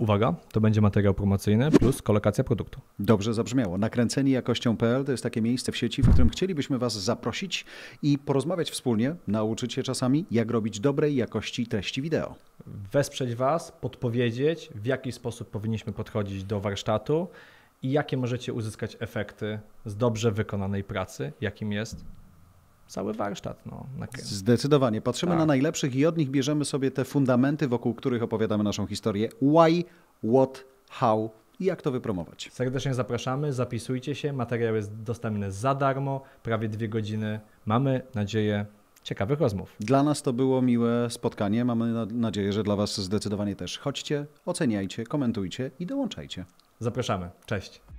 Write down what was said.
Uwaga, to będzie materiał promocyjny plus kolokacja produktu. Dobrze zabrzmiało. Nakręceni jakością.pl to jest takie miejsce w sieci, w którym chcielibyśmy Was zaprosić i porozmawiać wspólnie, nauczyć się czasami, jak robić dobrej jakości treści wideo. Wesprzeć Was, podpowiedzieć, w jaki sposób powinniśmy podchodzić do warsztatu i jakie możecie uzyskać efekty z dobrze wykonanej pracy, jakim jest cały warsztat. No, na... Zdecydowanie. Patrzymy tak. na najlepszych i od nich bierzemy sobie te fundamenty, wokół których opowiadamy naszą historię. Why, what, how i jak to wypromować. Serdecznie zapraszamy, zapisujcie się. Materiał jest dostępny za darmo, prawie dwie godziny. Mamy nadzieję ciekawych rozmów. Dla nas to było miłe spotkanie. Mamy nadzieję, że dla Was zdecydowanie też. Chodźcie, oceniajcie, komentujcie i dołączajcie. Zapraszamy. Cześć.